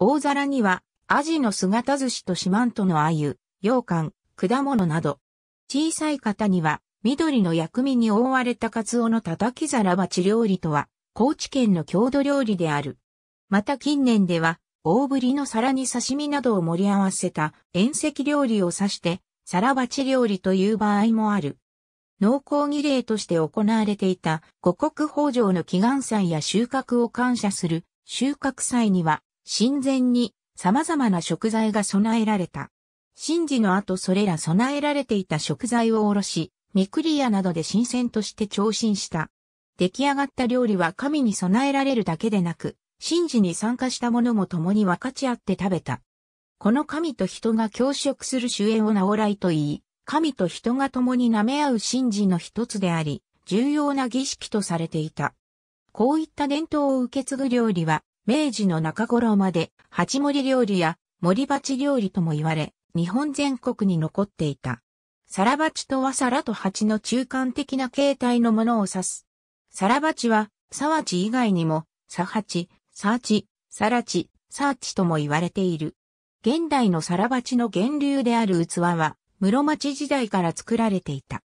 大皿には、アジの姿寿司と四万十の鮎、羊羹、果物など。小さい方には、緑の薬味に覆われたカツオの叩き皿鉢料理とは、高知県の郷土料理である。また近年では、大ぶりの皿に刺身などを盛り合わせた遠赤料理を指して、皿鉢料理という場合もある。濃厚儀礼として行われていた五穀豊穣の祈願祭や収穫を感謝する収穫祭には神前に様々な食材が備えられた。神事の後それら備えられていた食材をおろし、ミクリアなどで新鮮として調進した。出来上がった料理は神に備えられるだけでなく、神事に参加した者も共に分かち合って食べた。この神と人が共食する主演を直来と言い、神と人が共に舐め合う神事の一つであり、重要な儀式とされていた。こういった伝統を受け継ぐ料理は、明治の中頃まで、八森料理や森鉢料理とも言われ、日本全国に残っていた。サラバチとはサラと蜂の中間的な形態のものを指す。サラバチは、サワチ以外にも、サハチ、サーチ、サラチ、サーチとも言われている。現代のサラバチの源流である器は、室町時代から作られていた。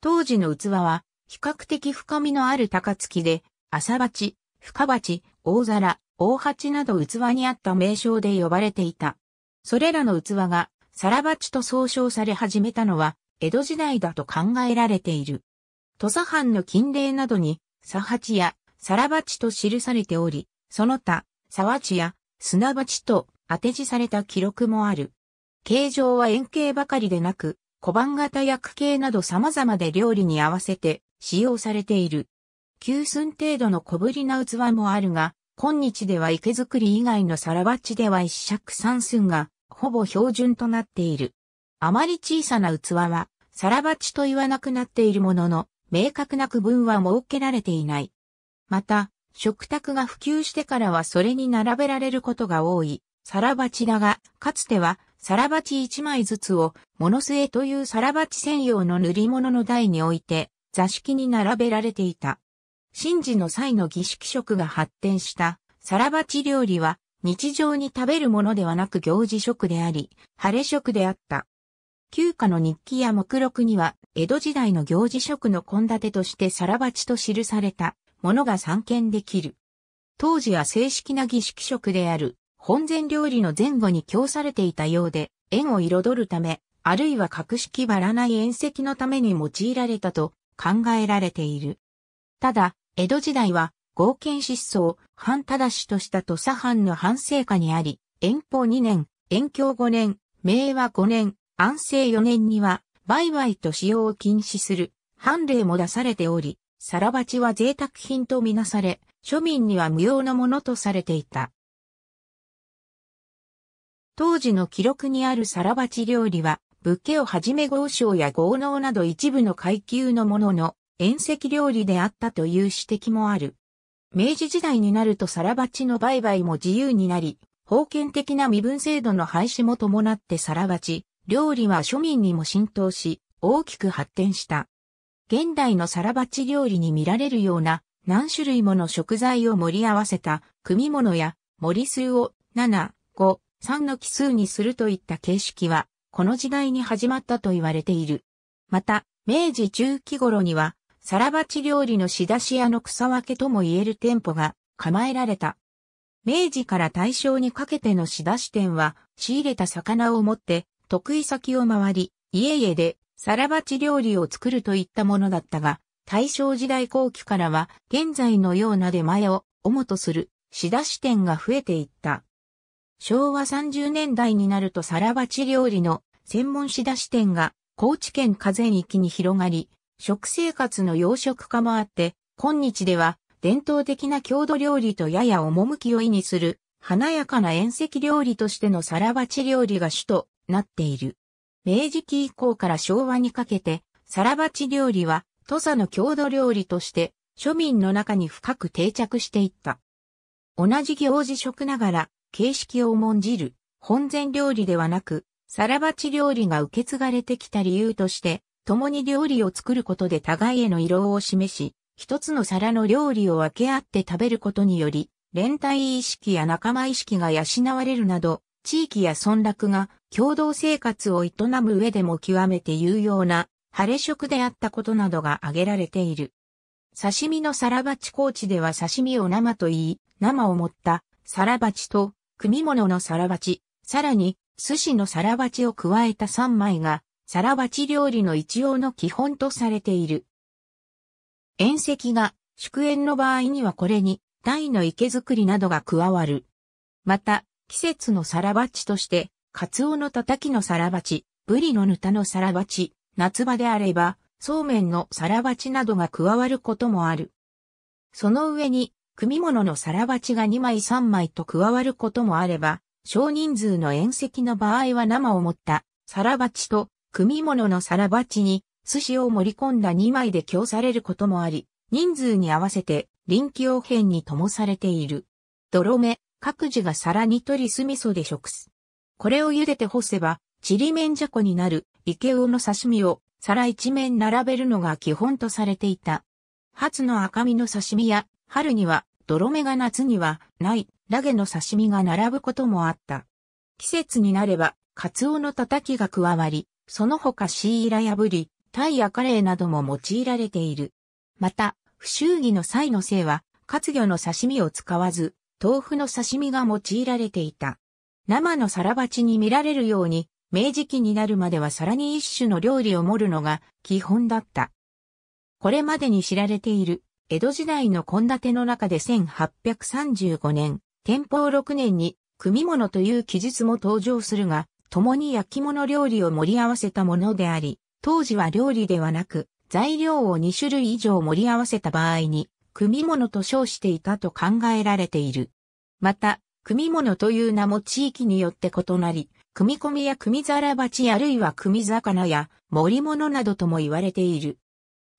当時の器は、比較的深みのある高槻で、朝鉢、深鉢、大皿、大鉢など器にあった名称で呼ばれていた。それらの器が、皿鉢と総称され始めたのは、江戸時代だと考えられている。土佐藩の禁令などに、砂鉢や皿鉢と記されており、その他、サ鉢や砂鉢と当て字された記録もある。形状は円形ばかりでなく、小判型や区形など様々で料理に合わせて使用されている。9寸程度の小ぶりな器もあるが、今日では池作り以外のサラバッチでは一尺三寸が、ほぼ標準となっている。あまり小さな器は、サラバッチと言わなくなっているものの、明確な区分は設けられていない。また、食卓が普及してからはそれに並べられることが多い、サラバチだが、かつては、サラバチ1枚ずつを、モノスエというサラバチ専用の塗り物の台に置いて、座敷に並べられていた。神事の際の儀式食が発展したサラバチ料理は日常に食べるものではなく行事食であり、晴れ食であった。旧家の日記や目録には、江戸時代の行事食の献立としてサラバチと記されたものが散見できる。当時は正式な儀式食である本膳料理の前後に供されていたようで、縁を彩るため、あるいは格式ばらない宴席のために用いられたと考えられている。ただ、江戸時代は、合憲失踪、藩正しとした土佐藩の反省下にあり、延方2年、延教5年、明和5年、安政4年には、売買と使用を禁止する、判例も出されており、さらばちは贅沢品とみなされ、庶民には無用のものとされていた。当時の記録にあるさらばち料理は、武家をはじめ豪商や豪農など一部の階級のものの宴席料理であったという指摘もある。明治時代になるとサラバチの売買も自由になり、封建的な身分制度の廃止も伴ってサラバチ、料理は庶民にも浸透し、大きく発展した。現代のサラバチ料理に見られるような何種類もの食材を盛り合わせた組物や盛り数を7、5、3の奇数にするといった形式はこの時代に始まったと言われている。また、明治中期頃にはサラバチ料理の仕出し屋の草分けとも言える店舗が構えられた。明治から大正にかけての仕出し店は仕入れた魚を持って得意先を回り、家々でサラバチ料理を作るといったものだったが、大正時代後期からは現在のような出前を主とする仕出し店が増えていった。昭和30年代になるとサラバチ料理の専門仕出し店が高知県風域に広がり、食生活の洋食化もあって、今日では伝統的な郷土料理とやや趣を意味する華やかな宴席料理としての皿鉢料理が主となっている。明治期以降から昭和にかけて、皿鉢料理は土佐の郷土料理として庶民の中に深く定着していった。同じ行事食ながら形式を重んじる本膳料理ではなく、皿鉢料理が受け継がれてきた理由として、共に料理を作ることで互いへの慰労を示し、一つの皿の料理を分け合って食べることにより、連帯意識や仲間意識が養われるなど、地域や村落が共同生活を営む上でも極めて有用な晴れ食であったことなどが挙げられている。刺身の皿鉢バチ高知では刺身を生と言い、生を持った皿鉢と組物の皿鉢、さらに寿司の皿鉢を加えた3枚が皿鉢料理の一応の基本とされている。宴席が祝宴の場合にはこれに、鯛の池作りなどが加わる。また、季節の皿鉢として、カツオのたたきの皿鉢、ブリのぬたの皿鉢、夏場であれば、そうめんの皿鉢などが加わることもある。その上に、組物の皿鉢が2枚3枚と加わることもあれば、少人数の宴席の場合は生を持った皿鉢と組物の皿鉢に寿司を盛り込んだ2枚で供されることもあり、人数に合わせて臨機応変に灯されている。泥目、各自が皿に取り酢味噌で食す。これを茹でて干せば、ちりめんじゃこになる、池魚の刺身を皿一面並べるのが基本とされていた。初の赤身の刺身や、春には、泥目が夏には、ない、ラゲの刺身が並ぶこともあった。季節になれば、カツオのたたきが加わり、その他シーラ破り、タイやカレーなども用いられている。また、不祝儀の際の性は、活魚の刺身を使わず、豆腐の刺身が用いられていた。生の皿鉢に見られるように、明治期になるまでは皿に一種の料理を盛るのが基本だった。これまでに知られている、江戸時代の献立の中で1835年、天保6年に、組物という記述も登場するが、共に焼き物料理を盛り合わせたものであり、当時は料理ではなく、材料を2種類以上盛り合わせた場合に、組物と称していたと考えられている。また、組物という名も地域によって異なり、組込みや組皿鉢あるいは組魚や盛り物などとも言われている。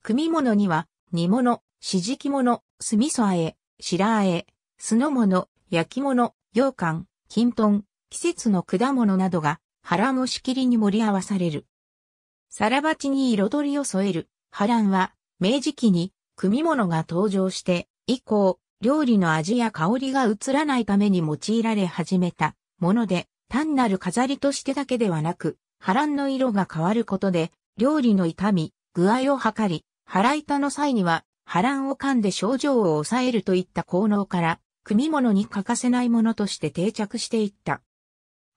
組物には、煮物、しじき物、酢味噌あえ、白あえ、酢の物、焼き物、羊羹、金豚、季節の果物などが腹をしきりに盛り合わされる。皿鉢に彩りを添える、波乱は、明治期に、組物が登場して、以降、料理の味や香りが移らないために用いられ始めたもので、単なる飾りとしてだけではなく、波乱の色が変わることで、料理の痛み、具合を測り、腹板の際には、波乱を噛んで症状を抑えるといった効能から、組物に欠かせないものとして定着していった。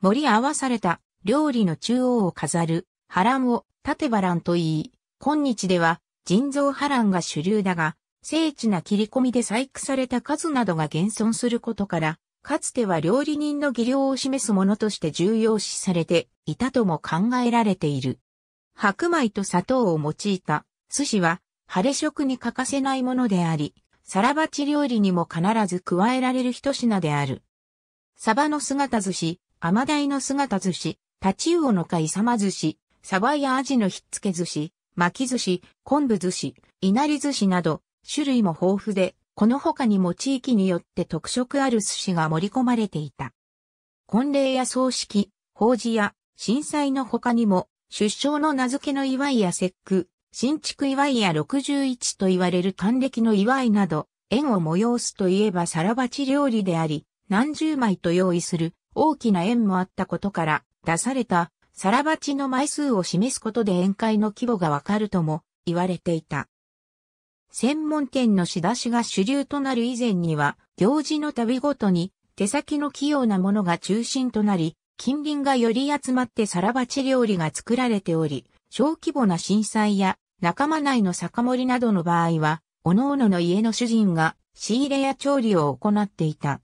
盛り合わされた料理の中央を飾る波乱を縦波乱と言い、今日では人造波乱が主流だが、精緻な切り込みで細工された数などが現存することから、かつては料理人の技量を示すものとして重要視されていたとも考えられている。白米と砂糖を用いた寿司は、晴れ食に欠かせないものであり、サラバチ料理にも必ず加えられる一品である。サバの姿寿司、甘大の姿寿司、タチウオの貝様寿司、サバやアジのひっつけ寿司、巻き寿司、昆布寿司、稲荷寿司など、種類も豊富で、この他にも地域によって特色ある寿司が盛り込まれていた。婚礼や葬式、法事や震災の他にも、出生の名付けの祝いや節句、新築祝いや61と言われる還暦の祝いなど、縁を催すといえばさらばち料理であり、何十枚と用意する大きな縁もあったことから出されたサラバチの枚数を示すことで宴会の規模がわかるとも言われていた。専門店の仕出しが主流となる以前には、行事の度ごとに手先の器用なものが中心となり、近隣がより集まってサラバチ料理が作られており、小規模な震災や仲間内の酒盛りなどの場合は、各々の家の主人が仕入れや調理を行っていた。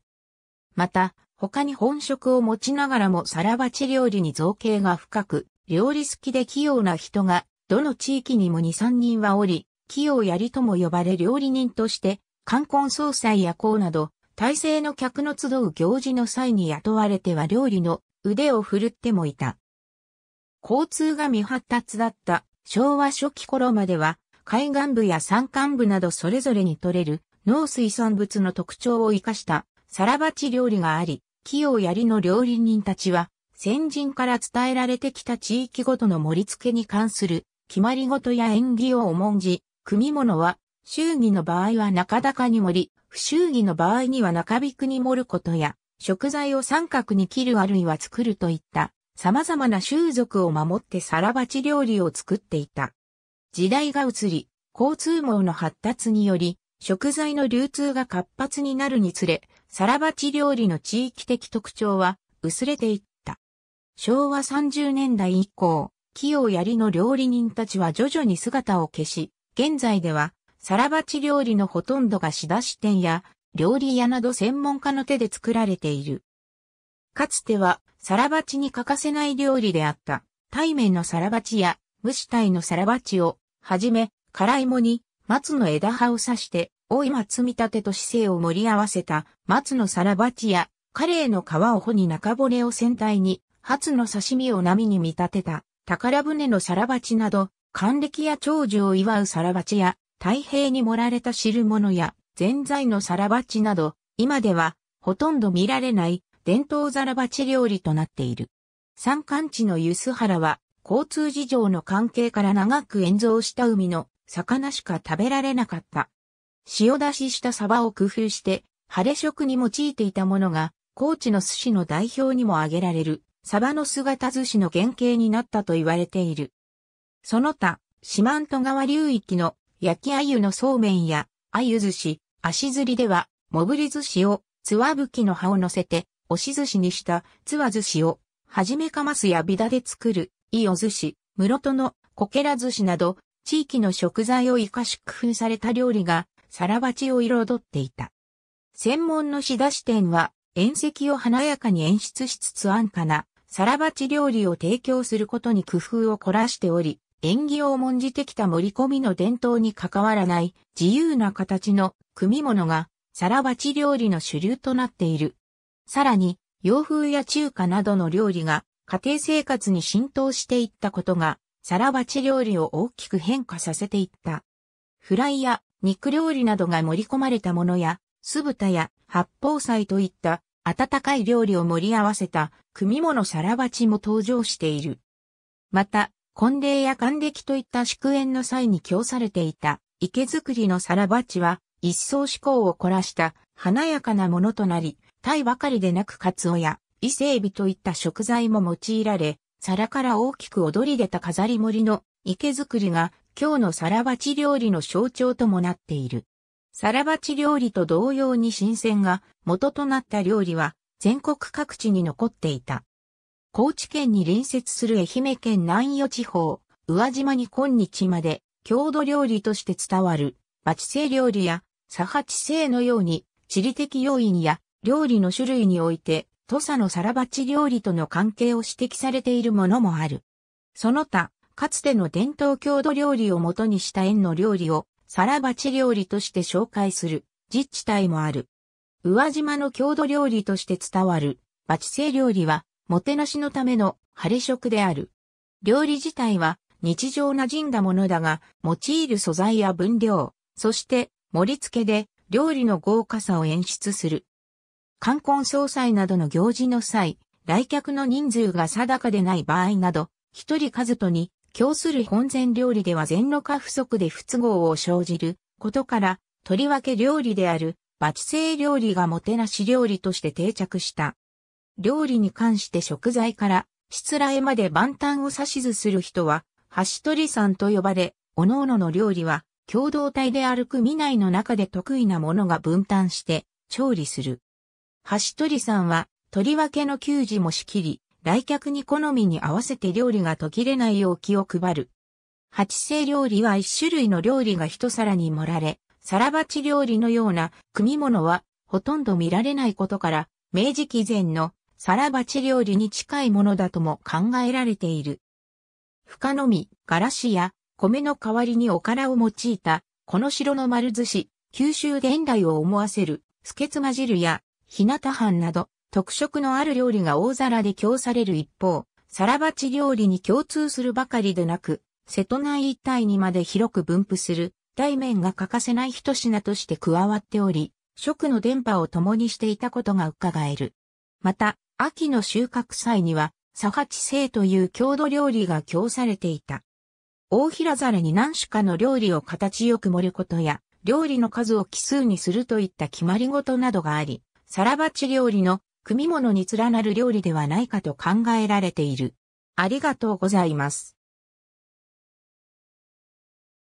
また、他に本職を持ちながらもサラバチ料理に造形が深く、料理好きで器用な人が、どの地域にも2、3人はおり、器用やりとも呼ばれ料理人として、冠婚葬祭や公など、体制の客の集う行事の際に雇われては料理の腕を振るってもいた。交通が未発達だった昭和初期頃までは、海岸部や山間部などそれぞれに取れる農水産物の特徴を生かしたサラバチ料理があり、木を槍の料理人たちは、先人から伝えられてきた地域ごとの盛り付けに関する決まり事や縁起を重んじ、組物は、祝儀の場合は中高に盛り、不祝儀の場合には中引くに盛ることや、食材を三角に切るあるいは作るといった様々な習俗を守って皿鉢料理を作っていた。時代が移り、交通網の発達により、食材の流通が活発になるにつれ、サラバチ料理の地域的特徴は薄れていった。昭和30年代以降、器用槍の料理人たちは徐々に姿を消し、現在ではサラバチ料理のほとんどが仕出し店や料理屋など専門家の手で作られている。かつてはサラバチに欠かせない料理であった対面のサラバチや蒸したいのサラバチをはじめ辛いもに松の枝葉を刺して大井松見立てと姿勢を盛り合わせた松のサラバチや、カレーの皮を穂に中骨を船体に、初の刺身を波に見立てた、宝船のサラバチなど、還暦や長寿を祝うサラバチや、太平に盛られた汁物や、前在のサラバチなど、今では、ほとんど見られない伝統ザラバチ料理となっている。山間地のユスラは、交通事情の関係から長く炎上した海の魚しか食べられなかった。塩出ししたサバを工夫して、晴れ食に用いていたものが、高知の寿司の代表にも挙げられる、サバの姿寿司の原型になったと言われている。その他、四万十川流域の焼き鮎のそうめんや、鮎寿司、足釣りでは、もぶり寿司を、つわぶきの葉を乗せて、押し寿司にした、つわ寿司を、はじめかますやビダで作る、いお寿司、室戸のこけら寿司など、地域の食材を生かし工夫された料理が皿鉢を彩っていた。専門の仕出し店は、宴席を華やかに演出しつつ安価な、皿鉢料理を提供することに工夫を凝らしており、縁起を重んじてきた盛り込みの伝統に関わらない自由な形の組物が皿鉢料理の主流となっている。さらに洋風や中華などの料理が家庭生活に浸透していったことが皿鉢料理を大きく変化させていった。フライや肉料理などが盛り込まれたものや、酢豚や八宝菜といった温かい料理を盛り合わせた組物皿鉢も登場している。また、婚礼や還暦といった祝宴の際に供されていた池作りの皿鉢は一層思考を凝らした華やかなものとなり、タイばかりでなくカツオや伊勢エビといった食材も用いられ、皿から大きく踊り出た飾り盛りの池作りが今日のサラバチ料理の象徴ともなっている。サラバチ料理と同様に新鮮が元となった料理は全国各地に残っていた。高知県に隣接する愛媛県南予地方、宇和島に今日まで郷土料理として伝わるバチ製料理やサハチ製のように地理的要因や料理の種類において土佐のサラバチ料理との関係を指摘されているものもある。その他、かつての伝統郷土料理を元にした縁の料理を、サラバチ料理として紹介する、実地体もある。宇和島の郷土料理として伝わる、バチ製料理は、もてなしのための晴れ食である。料理自体は、日常馴染んだものだが、用いる素材や分量、そして盛り付けで料理の豪華さを演出する。冠婚葬祭などの行事の際、来客の人数が定かでない場合など、一人数とに供する本膳料理では全の下不足で不都合を生じることから、とりわけ料理である、バチ製料理がもてなし料理として定着した。料理に関して食材から、しつらえまで万端を指図する人は、箸取りさんと呼ばれ、各々の料理は、共同体で歩く未来の中で得意なものが分担して、調理する。箸取りさんは、とりわけの給仕も仕切り、来客に好みに合わせて料理が途切れないよう気を配る。八星料理は一種類の料理が一皿に盛られ、皿鉢料理のような組物はほとんど見られないことから、明治期前の皿鉢料理に近いものだとも考えられている。深のみ、ガラシや米の代わりにおからを用いた、この城の丸寿司、九州伝来を思わせる、スケツマ汁や、日向飯など、特色のある料理が大皿で供される一方、サラバチ料理に共通するばかりでなく、瀬戸内一帯にまで広く分布する、対面が欠かせない一品として加わっており、食の電波を共にしていたことが伺える。また、秋の収穫祭には、サハチ製という郷土料理が供されていた。大平皿に何種かの料理を形よく盛ることや、料理の数を奇数にするといった決まり事などがあり、サラバチ料理の組物に連なる料理ではないかと考えられている。ありがとうございます。